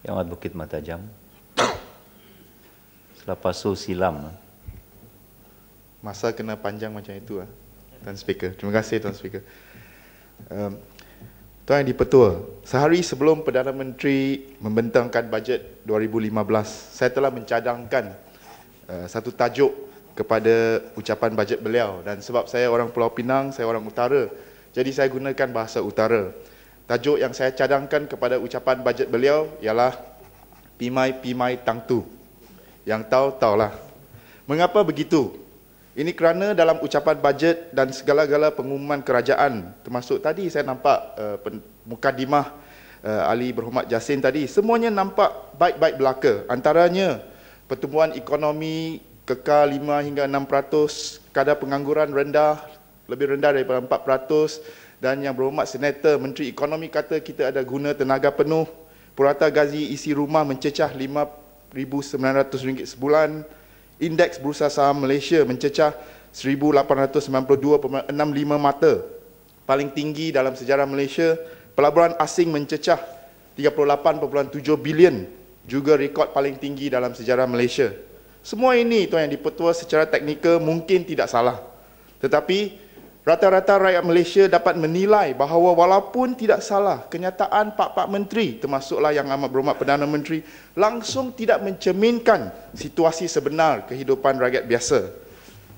Yang ada Bukit Matajam. Selepas so silam. Ah. Masa kena panjang macam itu ah. Tuan Speaker. Terima kasih Tuan Speaker. Um, Tuan Yang Dipertua, sehari sebelum Perdana Menteri membentangkan bajet 2015, saya telah mencadangkan uh, satu tajuk kepada ucapan bajet beliau dan sebab saya orang Pulau Pinang, saya orang Utara, jadi saya gunakan bahasa Utara. Tajuk yang saya cadangkan kepada ucapan bajet beliau ialah Pimai-pimai tangtu. Yang tahu, tahulah. Mengapa begitu? Ini kerana dalam ucapan bajet dan segala-gala pengumuman kerajaan termasuk tadi saya nampak uh, pen- mukadimah uh, eh, Ali Berhormat Jasin tadi semuanya nampak baik-baik belaka antaranya pertumbuhan ekonomi kekal 5 hingga 6% kadar pengangguran rendah lebih rendah daripada dan yang berhormat Senator Menteri Ekonomi kata kita ada guna tenaga penuh. Purata gaji isi rumah mencecah RM5,900 sebulan. Indeks Bursa Saham Malaysia mencecah 1,892.65 mata. Paling tinggi dalam sejarah Malaysia. Pelaburan asing mencecah 38.7 bilion. Juga rekod paling tinggi dalam sejarah Malaysia. Semua ini tuan yang dipertua secara teknikal mungkin tidak salah. Tetapi Rata-rata rakyat Malaysia dapat menilai bahawa walaupun tidak salah, kenyataan pak-pak menteri termasuklah yang amat berhormat Perdana Menteri langsung tidak mencerminkan situasi sebenar kehidupan rakyat biasa.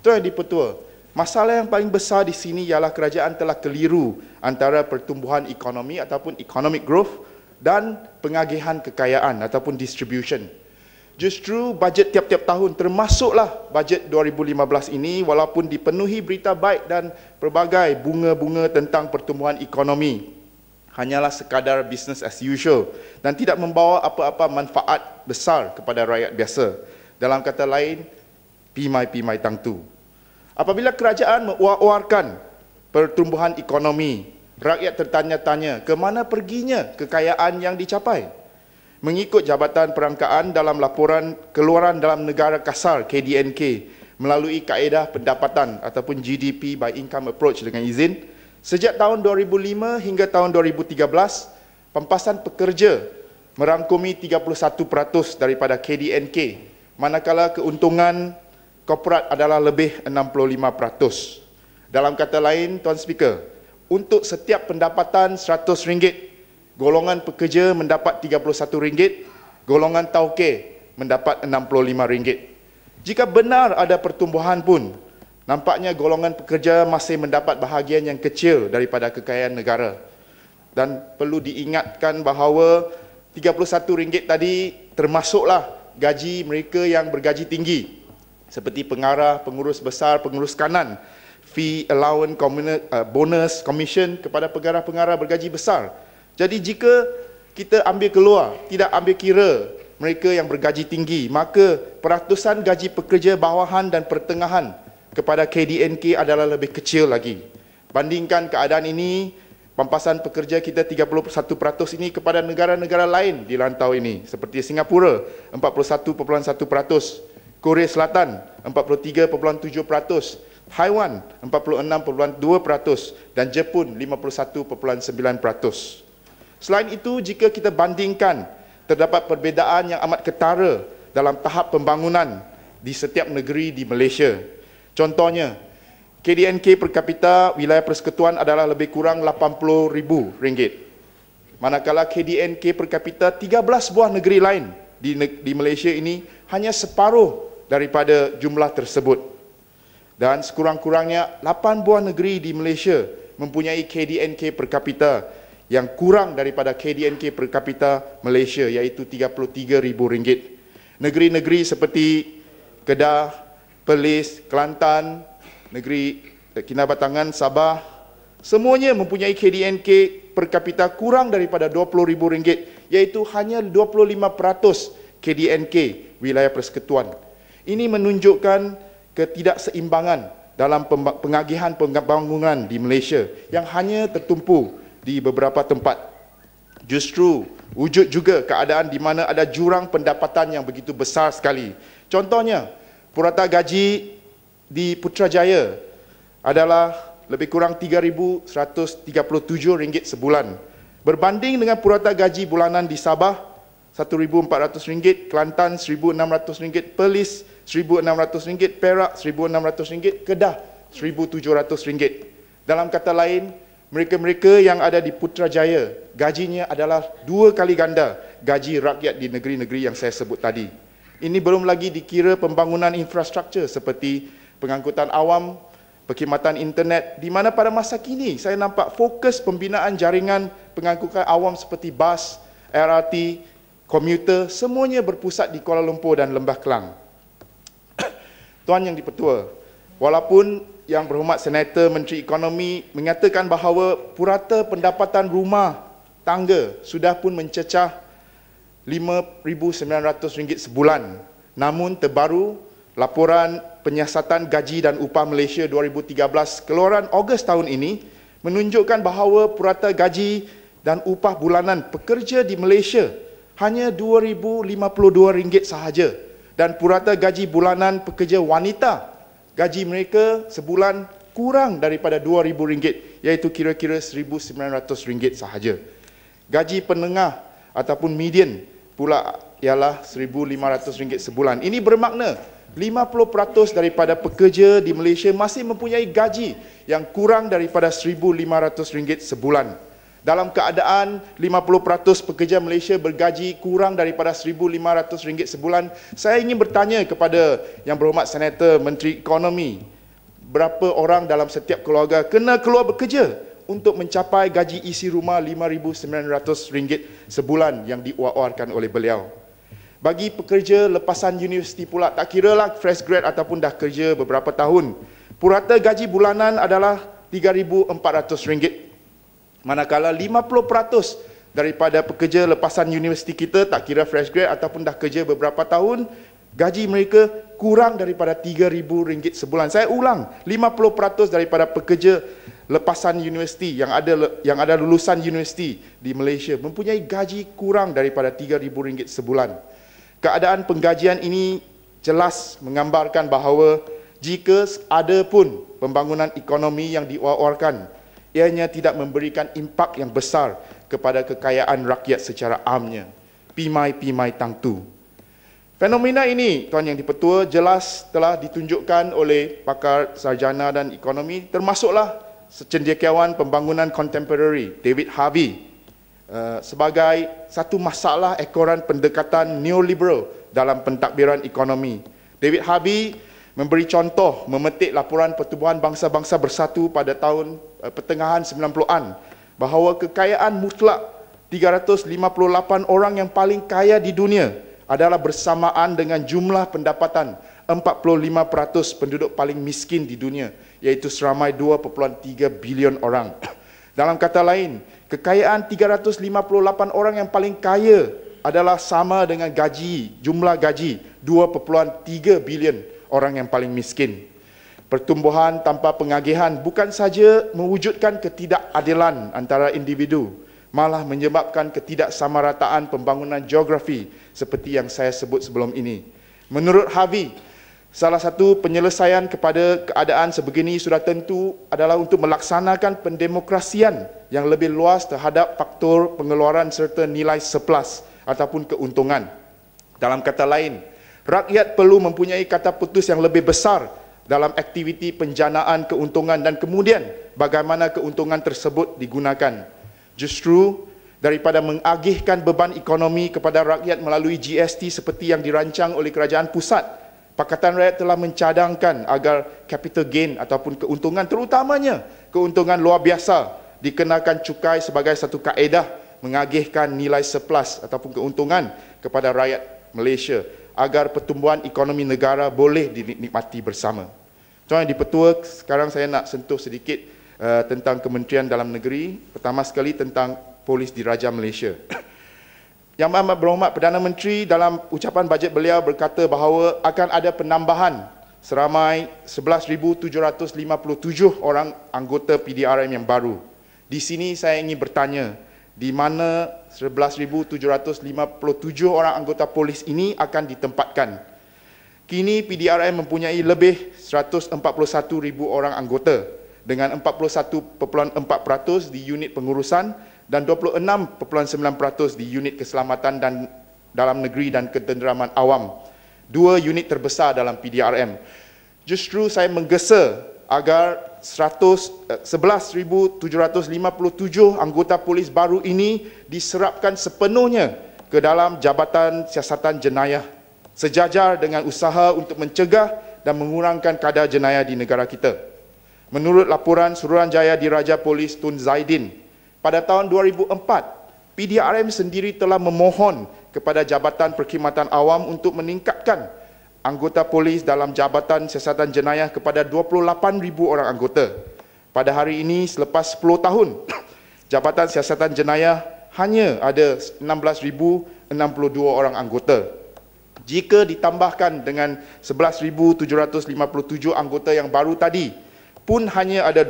Tuan yang dipertua, masalah yang paling besar di sini ialah kerajaan telah keliru antara pertumbuhan ekonomi ataupun economic growth dan pengagihan kekayaan ataupun distribution justru bajet tiap-tiap tahun termasuklah bajet 2015 ini walaupun dipenuhi berita baik dan pelbagai bunga-bunga tentang pertumbuhan ekonomi hanyalah sekadar business as usual dan tidak membawa apa-apa manfaat besar kepada rakyat biasa dalam kata lain pimai-pimai tangtu apabila kerajaan mewar-warkan pertumbuhan ekonomi rakyat tertanya-tanya ke mana perginya kekayaan yang dicapai mengikut jabatan perangkaan dalam laporan keluaran dalam negara kasar KDNK melalui kaedah pendapatan ataupun GDP by income approach dengan izin sejak tahun 2005 hingga tahun 2013 pempasan pekerja merangkumi 31% daripada KDNK manakala keuntungan korporat adalah lebih 65% dalam kata lain tuan speaker untuk setiap pendapatan RM100 golongan pekerja mendapat RM31, golongan tauke mendapat RM65. Jika benar ada pertumbuhan pun, nampaknya golongan pekerja masih mendapat bahagian yang kecil daripada kekayaan negara. Dan perlu diingatkan bahawa RM31 tadi termasuklah gaji mereka yang bergaji tinggi seperti pengarah, pengurus besar, pengurus kanan, fee allowance, uh, bonus, commission kepada pengarah-pengarah bergaji besar. Jadi jika kita ambil keluar, tidak ambil kira mereka yang bergaji tinggi, maka peratusan gaji pekerja bawahan dan pertengahan kepada KDNK adalah lebih kecil lagi. Bandingkan keadaan ini, pampasan pekerja kita 31% ini kepada negara-negara lain di lantau ini seperti Singapura 41.1%, Korea Selatan 43.7%, Taiwan 46.2% dan Jepun 51.9%. Selain itu, jika kita bandingkan, terdapat perbezaan yang amat ketara dalam tahap pembangunan di setiap negeri di Malaysia. Contohnya, KDNK per kapita wilayah persekutuan adalah lebih kurang RM80,000. Manakala KDNK per kapita 13 buah negeri lain di, di Malaysia ini hanya separuh daripada jumlah tersebut. Dan sekurang-kurangnya 8 buah negeri di Malaysia mempunyai KDNK per kapita yang kurang daripada KDNK per kapita Malaysia iaitu RM33,000. Negeri-negeri seperti Kedah, Perlis, Kelantan, negeri eh, Kinabatangan, Sabah, semuanya mempunyai KDNK per kapita kurang daripada RM20,000 iaitu hanya 25% KDNK wilayah persekutuan. Ini menunjukkan ketidakseimbangan dalam pengagihan pembangunan di Malaysia yang hanya tertumpu di beberapa tempat. Justru wujud juga keadaan di mana ada jurang pendapatan yang begitu besar sekali. Contohnya, purata gaji di Putrajaya adalah lebih kurang RM3,137 sebulan. Berbanding dengan purata gaji bulanan di Sabah, RM1,400, Kelantan RM1,600, Perlis RM1,600, Perak RM1,600, Kedah RM1,700. Dalam kata lain, mereka-mereka yang ada di Putrajaya gajinya adalah dua kali ganda gaji rakyat di negeri-negeri yang saya sebut tadi. Ini belum lagi dikira pembangunan infrastruktur seperti pengangkutan awam, perkhidmatan internet di mana pada masa kini saya nampak fokus pembinaan jaringan pengangkutan awam seperti bas, LRT, komuter semuanya berpusat di Kuala Lumpur dan Lembah Kelang. Tuan Yang di-Pertua, walaupun yang Berhormat Senator Menteri Ekonomi mengatakan bahawa purata pendapatan rumah tangga sudah pun mencecah RM5,900 sebulan. Namun terbaru, laporan penyiasatan gaji dan upah Malaysia 2013 keluaran Ogos tahun ini menunjukkan bahawa purata gaji dan upah bulanan pekerja di Malaysia hanya RM2,052 sahaja dan purata gaji bulanan pekerja wanita gaji mereka sebulan kurang daripada RM2,000 iaitu kira-kira RM1,900 sahaja. Gaji penengah ataupun median pula ialah RM1,500 sebulan. Ini bermakna 50% daripada pekerja di Malaysia masih mempunyai gaji yang kurang daripada RM1,500 sebulan dalam keadaan 50% pekerja Malaysia bergaji kurang daripada RM1,500 sebulan, saya ingin bertanya kepada Yang Berhormat Senator Menteri Ekonomi, berapa orang dalam setiap keluarga kena keluar bekerja untuk mencapai gaji isi rumah RM5,900 sebulan yang diuar-uarkan oleh beliau. Bagi pekerja lepasan universiti pula, tak kira lah fresh grad ataupun dah kerja beberapa tahun, purata gaji bulanan adalah RM3,400 Manakala 50% daripada pekerja lepasan universiti kita tak kira fresh grad ataupun dah kerja beberapa tahun gaji mereka kurang daripada RM3,000 sebulan. Saya ulang, 50% daripada pekerja lepasan universiti yang ada yang ada lulusan universiti di Malaysia mempunyai gaji kurang daripada RM3,000 sebulan. Keadaan penggajian ini jelas menggambarkan bahawa jika ada pun pembangunan ekonomi yang diwawarkan ianya tidak memberikan impak yang besar kepada kekayaan rakyat secara amnya. Pimai-pimai tangtu. Fenomena ini, Tuan Yang Dipertua, jelas telah ditunjukkan oleh pakar sarjana dan ekonomi termasuklah secendekiawan pembangunan contemporary David Harvey eh, sebagai satu masalah ekoran pendekatan neoliberal dalam pentadbiran ekonomi. David Harvey memberi contoh memetik laporan pertubuhan bangsa-bangsa bersatu pada tahun eh, pertengahan 90-an bahawa kekayaan mutlak 358 orang yang paling kaya di dunia adalah bersamaan dengan jumlah pendapatan 45% penduduk paling miskin di dunia iaitu seramai 2.3 bilion orang. Dalam kata lain, kekayaan 358 orang yang paling kaya adalah sama dengan gaji, jumlah gaji 2.3 bilion orang yang paling miskin. Pertumbuhan tanpa pengagihan bukan saja mewujudkan ketidakadilan antara individu, malah menyebabkan ketidaksamarataan pembangunan geografi seperti yang saya sebut sebelum ini. Menurut Harvey, salah satu penyelesaian kepada keadaan sebegini sudah tentu adalah untuk melaksanakan pendemokrasian yang lebih luas terhadap faktor pengeluaran serta nilai surplus ataupun keuntungan. Dalam kata lain, Rakyat perlu mempunyai kata putus yang lebih besar dalam aktiviti penjanaan keuntungan dan kemudian bagaimana keuntungan tersebut digunakan. Justru daripada mengagihkan beban ekonomi kepada rakyat melalui GST seperti yang dirancang oleh kerajaan pusat, Pakatan Rakyat telah mencadangkan agar capital gain ataupun keuntungan terutamanya keuntungan luar biasa dikenakan cukai sebagai satu kaedah mengagihkan nilai surplus ataupun keuntungan kepada rakyat Malaysia agar pertumbuhan ekonomi negara boleh dinikmati bersama. Tuan di dipertua, sekarang saya nak sentuh sedikit uh, tentang Kementerian Dalam Negeri. Pertama sekali tentang Polis Diraja Malaysia. yang amat berhormat Perdana Menteri dalam ucapan bajet beliau berkata bahawa akan ada penambahan seramai 11,757 orang anggota PDRM yang baru. Di sini saya ingin bertanya, di mana 11,757 orang anggota polis ini akan ditempatkan. Kini PDRM mempunyai lebih 141,000 orang anggota dengan 41.4% di unit pengurusan dan 26.9% di unit keselamatan dan dalam negeri dan ketenteraman awam. Dua unit terbesar dalam PDRM. Justru saya menggesa agar 11,757 eh, anggota polis baru ini diserapkan sepenuhnya ke dalam Jabatan Siasatan Jenayah sejajar dengan usaha untuk mencegah dan mengurangkan kadar jenayah di negara kita. Menurut laporan Suruhanjaya Diraja Polis Tun Zaidin, pada tahun 2004, PDRM sendiri telah memohon kepada Jabatan Perkhidmatan Awam untuk meningkatkan anggota polis dalam Jabatan Siasatan Jenayah kepada 28,000 orang anggota. Pada hari ini selepas 10 tahun, Jabatan Siasatan Jenayah hanya ada 16,062 orang anggota. Jika ditambahkan dengan 11,757 anggota yang baru tadi, pun hanya ada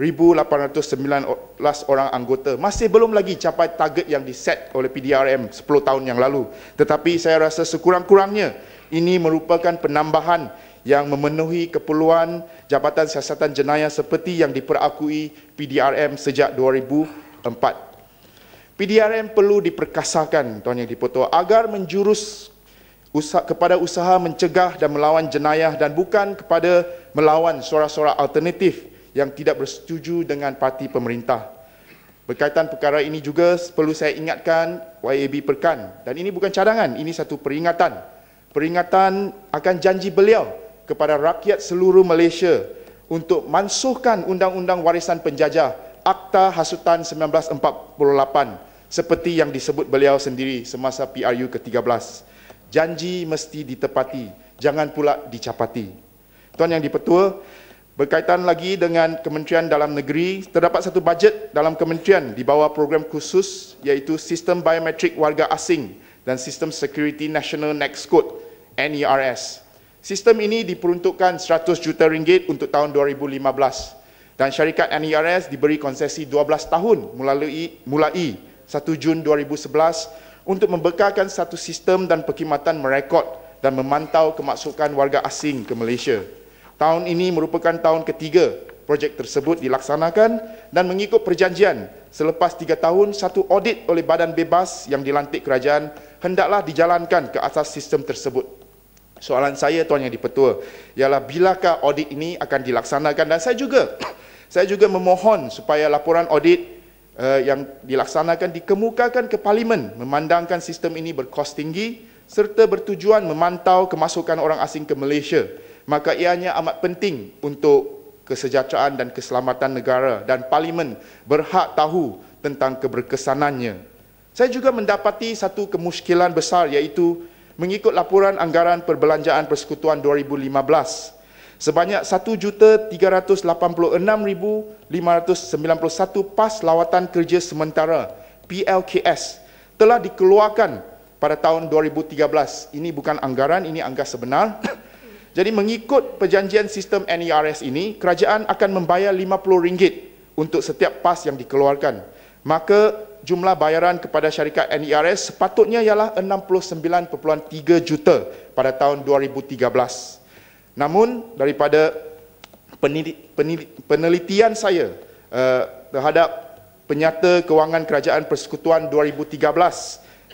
1,809 orang anggota masih belum lagi capai target yang diset oleh PDRM 10 tahun yang lalu. Tetapi saya rasa sekurang-kurangnya ini merupakan penambahan yang memenuhi keperluan Jabatan Siasatan Jenayah seperti yang diperakui PDRM sejak 2004. PDRM perlu diperkasakan, Tuan Yang Dipotong, agar menjurus kepada usaha mencegah dan melawan jenayah dan bukan kepada melawan suara-suara alternatif yang tidak bersetuju dengan parti pemerintah. Berkaitan perkara ini juga perlu saya ingatkan YAB Perkan dan ini bukan cadangan, ini satu peringatan. Peringatan akan janji beliau kepada rakyat seluruh Malaysia untuk mansuhkan Undang-Undang Warisan Penjajah Akta Hasutan 1948 seperti yang disebut beliau sendiri semasa PRU ke-13. Janji mesti ditepati, jangan pula dicapati. Tuan Yang di Berkaitan lagi dengan Kementerian Dalam Negeri, terdapat satu bajet dalam kementerian di bawah program khusus iaitu Sistem Biometrik Warga Asing dan Sistem Security National Next Code, NERS. Sistem ini diperuntukkan 100 juta ringgit untuk tahun 2015 dan syarikat NERS diberi konsesi 12 tahun melalui mulai 1 Jun 2011 untuk membekalkan satu sistem dan perkhidmatan merekod dan memantau kemasukan warga asing ke Malaysia. Tahun ini merupakan tahun ketiga projek tersebut dilaksanakan dan mengikut perjanjian selepas tiga tahun satu audit oleh badan bebas yang dilantik kerajaan hendaklah dijalankan ke atas sistem tersebut. Soalan saya Tuan Yang Dipertua ialah bilakah audit ini akan dilaksanakan dan saya juga saya juga memohon supaya laporan audit uh, yang dilaksanakan dikemukakan ke parlimen memandangkan sistem ini berkos tinggi serta bertujuan memantau kemasukan orang asing ke Malaysia maka ianya amat penting untuk kesejahteraan dan keselamatan negara dan parlimen berhak tahu tentang keberkesanannya. Saya juga mendapati satu kemuskilan besar iaitu mengikut laporan anggaran perbelanjaan persekutuan 2015 sebanyak 1,386,591 pas lawatan kerja sementara PLKS telah dikeluarkan pada tahun 2013. Ini bukan anggaran, ini angka sebenar. Jadi mengikut perjanjian sistem NERS ini, kerajaan akan membayar RM50 untuk setiap pas yang dikeluarkan. Maka jumlah bayaran kepada syarikat NERS sepatutnya ialah 69.3 juta pada tahun 2013. Namun daripada penelitian saya eh, terhadap penyata kewangan kerajaan persekutuan 2013,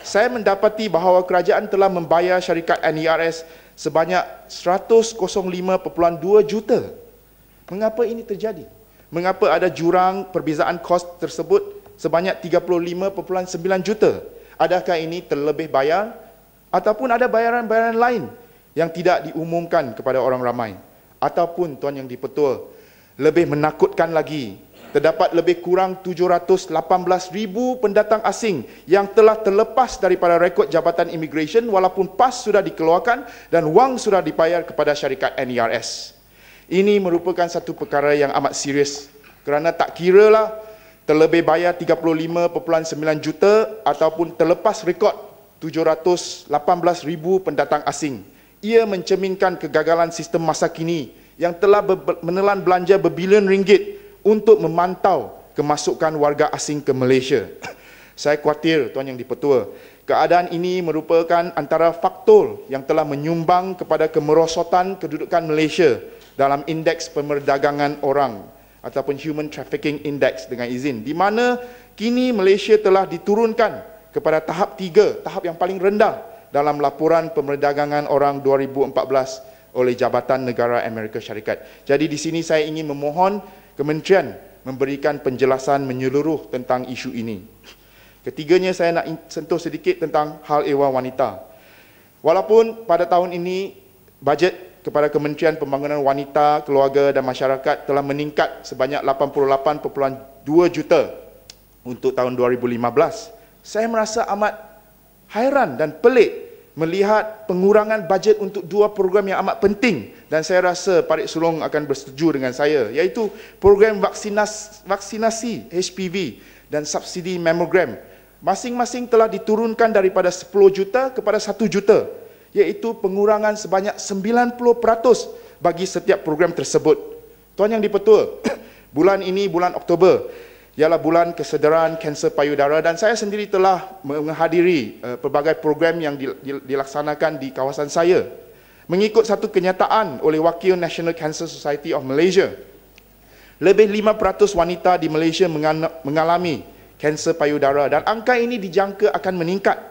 saya mendapati bahawa kerajaan telah membayar syarikat NERS sebanyak 105.2 juta. Mengapa ini terjadi? Mengapa ada jurang perbezaan kos tersebut sebanyak 35.9 juta? Adakah ini terlebih bayar ataupun ada bayaran-bayaran lain yang tidak diumumkan kepada orang ramai? Ataupun tuan yang dipetua, lebih menakutkan lagi terdapat lebih kurang 718,000 pendatang asing yang telah terlepas daripada rekod Jabatan Immigration walaupun PAS sudah dikeluarkan dan wang sudah dibayar kepada syarikat NERS. Ini merupakan satu perkara yang amat serius kerana tak kira lah terlebih bayar 35.9 juta ataupun terlepas rekod 718,000 pendatang asing. Ia mencerminkan kegagalan sistem masa kini yang telah menelan belanja berbilion ringgit untuk memantau kemasukan warga asing ke Malaysia. Saya khawatir tuan yang dipertua, keadaan ini merupakan antara faktor yang telah menyumbang kepada kemerosotan kedudukan Malaysia dalam indeks pemerdagangan orang ataupun human trafficking index dengan izin di mana kini Malaysia telah diturunkan kepada tahap tiga tahap yang paling rendah dalam laporan pemerdagangan orang 2014 oleh Jabatan Negara Amerika Syarikat. Jadi di sini saya ingin memohon kementerian memberikan penjelasan menyeluruh tentang isu ini. Ketiganya saya nak sentuh sedikit tentang hal ehwal wanita. Walaupun pada tahun ini bajet kepada Kementerian Pembangunan Wanita, Keluarga dan Masyarakat telah meningkat sebanyak 88.2 juta untuk tahun 2015. Saya merasa amat hairan dan pelik melihat pengurangan bajet untuk dua program yang amat penting dan saya rasa Parit Sulong akan bersetuju dengan saya iaitu program vaksinasi, vaksinasi HPV dan subsidi mammogram masing-masing telah diturunkan daripada 10 juta kepada 1 juta iaitu pengurangan sebanyak 90% bagi setiap program tersebut Tuan Yang di bulan ini bulan Oktober, ialah bulan kesedaran kanser payudara dan saya sendiri telah menghadiri uh, pelbagai program yang dilaksanakan di kawasan saya mengikut satu kenyataan oleh wakil National Cancer Society of Malaysia lebih 5% wanita di Malaysia mengalami kanser payudara dan angka ini dijangka akan meningkat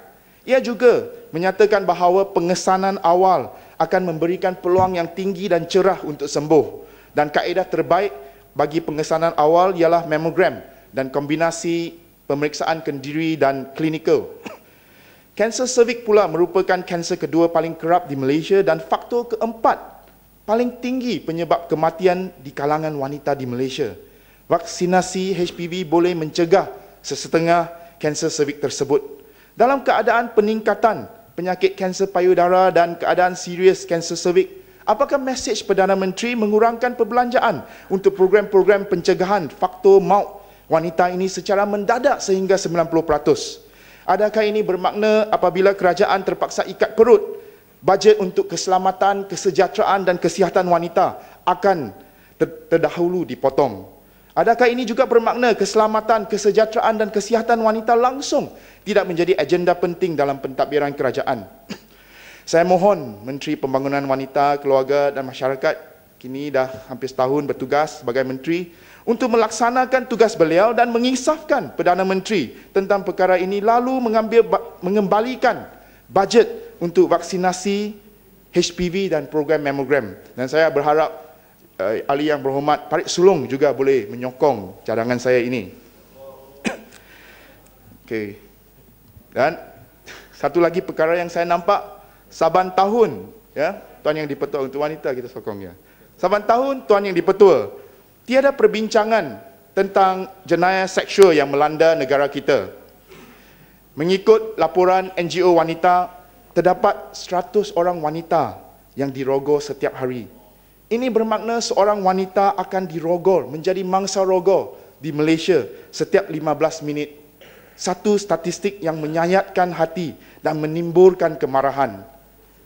ia juga menyatakan bahawa pengesanan awal akan memberikan peluang yang tinggi dan cerah untuk sembuh dan kaedah terbaik bagi pengesanan awal ialah mamogram dan kombinasi pemeriksaan kendiri dan klinikal. Kanser cervix pula merupakan kanser kedua paling kerap di Malaysia dan faktor keempat paling tinggi penyebab kematian di kalangan wanita di Malaysia. Vaksinasi HPV boleh mencegah sesetengah kanser cervix tersebut. Dalam keadaan peningkatan penyakit kanser payudara dan keadaan serius kanser cervix, apakah mesej Perdana Menteri mengurangkan perbelanjaan untuk program-program pencegahan faktor maut wanita ini secara mendadak sehingga 90%. Adakah ini bermakna apabila kerajaan terpaksa ikat perut bajet untuk keselamatan, kesejahteraan dan kesihatan wanita akan ter- terdahulu dipotong? Adakah ini juga bermakna keselamatan, kesejahteraan dan kesihatan wanita langsung tidak menjadi agenda penting dalam pentadbiran kerajaan? Saya mohon Menteri Pembangunan Wanita, Keluarga dan Masyarakat kini dah hampir setahun bertugas sebagai menteri untuk melaksanakan tugas beliau dan mengisafkan Perdana Menteri tentang perkara ini lalu mengambil mengembalikan bajet untuk vaksinasi HPV dan program mamogram. Dan saya berharap uh, ahli yang berhormat Parit Sulung juga boleh menyokong cadangan saya ini. Okay, Dan satu lagi perkara yang saya nampak saban tahun ya, tuan yang dipertua untuk wanita kita sokong ya. Saban tahun tuan yang dipertua tiada perbincangan tentang jenayah seksual yang melanda negara kita. Mengikut laporan NGO wanita, terdapat 100 orang wanita yang dirogol setiap hari. Ini bermakna seorang wanita akan dirogol menjadi mangsa rogol di Malaysia setiap 15 minit. Satu statistik yang menyayatkan hati dan menimbulkan kemarahan.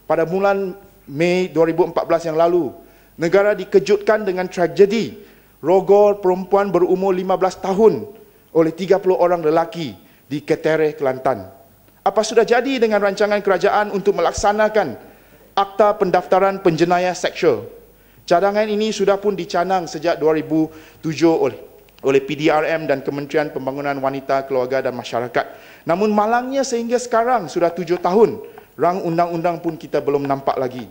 Pada bulan Mei 2014 yang lalu, negara dikejutkan dengan tragedi rogol perempuan berumur 15 tahun oleh 30 orang lelaki di Ketere, Kelantan. Apa sudah jadi dengan rancangan kerajaan untuk melaksanakan akta pendaftaran penjenayah seksual? Cadangan ini sudah pun dicanang sejak 2007 oleh oleh PDRM dan Kementerian Pembangunan Wanita, Keluarga dan Masyarakat. Namun malangnya sehingga sekarang sudah tujuh tahun, rang undang-undang pun kita belum nampak lagi.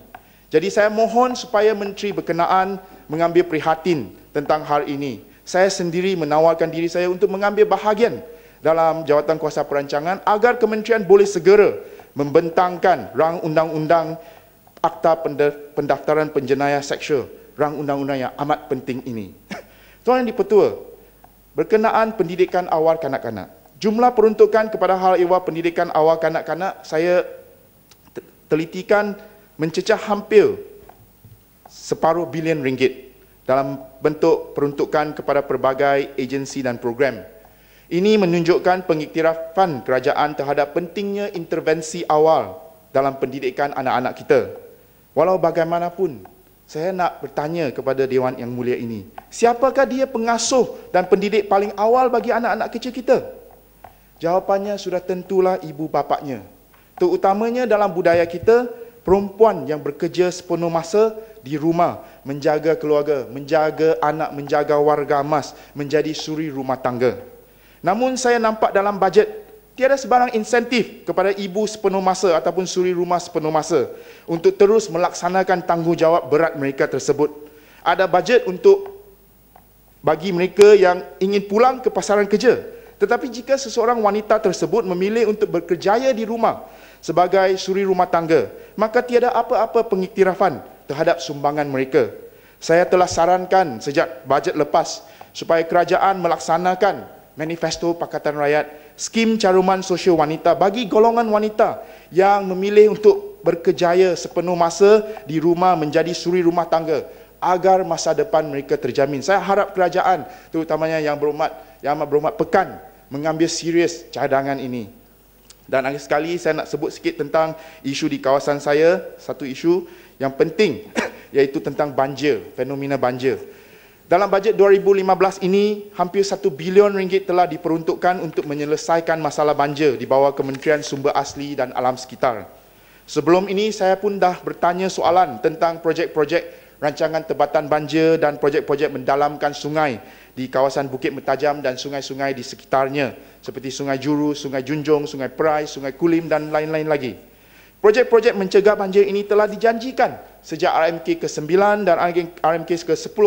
Jadi saya mohon supaya Menteri berkenaan mengambil prihatin tentang hal ini. Saya sendiri menawarkan diri saya untuk mengambil bahagian dalam jawatan kuasa perancangan agar kementerian boleh segera membentangkan rang undang-undang akta pendaftaran penjenayah seksual, rang undang-undang yang amat penting ini. Tuan yang dipertua, berkenaan pendidikan awal kanak-kanak. Jumlah peruntukan kepada hal ehwal pendidikan awal kanak-kanak saya telitikan mencecah hampir separuh bilion ringgit dalam bentuk peruntukan kepada pelbagai agensi dan program. Ini menunjukkan pengiktirafan kerajaan terhadap pentingnya intervensi awal dalam pendidikan anak-anak kita. Walau bagaimanapun, saya nak bertanya kepada Dewan Yang Mulia ini, siapakah dia pengasuh dan pendidik paling awal bagi anak-anak kecil kita? Jawapannya sudah tentulah ibu bapaknya. Terutamanya dalam budaya kita, perempuan yang bekerja sepenuh masa di rumah menjaga keluarga, menjaga anak, menjaga warga mas menjadi suri rumah tangga. Namun saya nampak dalam bajet tiada sebarang insentif kepada ibu sepenuh masa ataupun suri rumah sepenuh masa untuk terus melaksanakan tanggungjawab berat mereka tersebut. Ada bajet untuk bagi mereka yang ingin pulang ke pasaran kerja. Tetapi jika seseorang wanita tersebut memilih untuk berkerjaya di rumah sebagai suri rumah tangga, maka tiada apa-apa pengiktirafan terhadap sumbangan mereka. Saya telah sarankan sejak bajet lepas supaya kerajaan melaksanakan manifesto Pakatan Rakyat skim caruman sosial wanita bagi golongan wanita yang memilih untuk berkejaya sepenuh masa di rumah menjadi suri rumah tangga agar masa depan mereka terjamin. Saya harap kerajaan terutamanya yang berumat yang berumat pekan mengambil serius cadangan ini. Dan akhir sekali saya nak sebut sikit tentang isu di kawasan saya, satu isu yang penting iaitu tentang banjir, fenomena banjir. Dalam bajet 2015 ini, hampir 1 bilion ringgit telah diperuntukkan untuk menyelesaikan masalah banjir di bawah Kementerian Sumber Asli dan Alam Sekitar. Sebelum ini saya pun dah bertanya soalan tentang projek-projek rancangan tebatan banjir dan projek-projek mendalamkan sungai di kawasan Bukit Metajam dan sungai-sungai di sekitarnya seperti Sungai Juru, Sungai Junjung, Sungai Perai, Sungai Kulim dan lain-lain lagi. Projek-projek mencegah banjir ini telah dijanjikan sejak RMK ke-9 dan RMK ke-10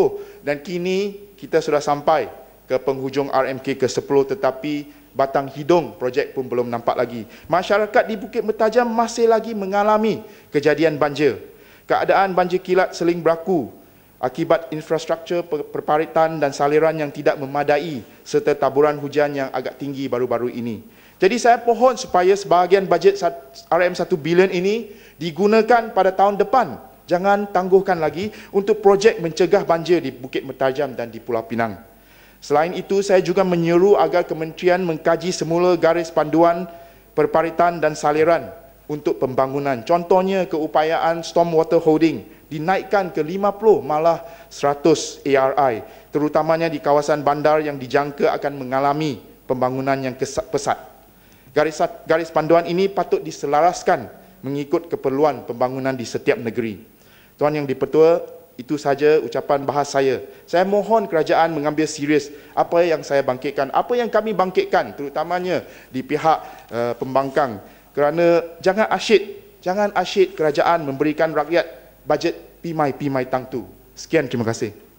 dan kini kita sudah sampai ke penghujung RMK ke-10 tetapi batang hidung projek pun belum nampak lagi. Masyarakat di Bukit Metajam masih lagi mengalami kejadian banjir. Keadaan banjir kilat seling berlaku akibat infrastruktur perparitan dan saliran yang tidak memadai serta taburan hujan yang agak tinggi baru-baru ini. Jadi saya pohon supaya sebahagian bajet RM1 bilion ini digunakan pada tahun depan. Jangan tangguhkan lagi untuk projek mencegah banjir di Bukit Mertajam dan di Pulau Pinang. Selain itu, saya juga menyeru agar kementerian mengkaji semula garis panduan perparitan dan saliran untuk pembangunan. Contohnya keupayaan stormwater holding dinaikkan ke 50 malah 100 ARI terutamanya di kawasan bandar yang dijangka akan mengalami pembangunan yang pesat. Garis, garis panduan ini patut diselaraskan mengikut keperluan pembangunan di setiap negeri. Tuan Yang Dipertua, itu saja ucapan bahas saya. Saya mohon kerajaan mengambil serius apa yang saya bangkitkan, apa yang kami bangkitkan terutamanya di pihak uh, pembangkang kerana jangan asyik jangan asyik kerajaan memberikan rakyat bajet pimai pimai tangtu sekian terima kasih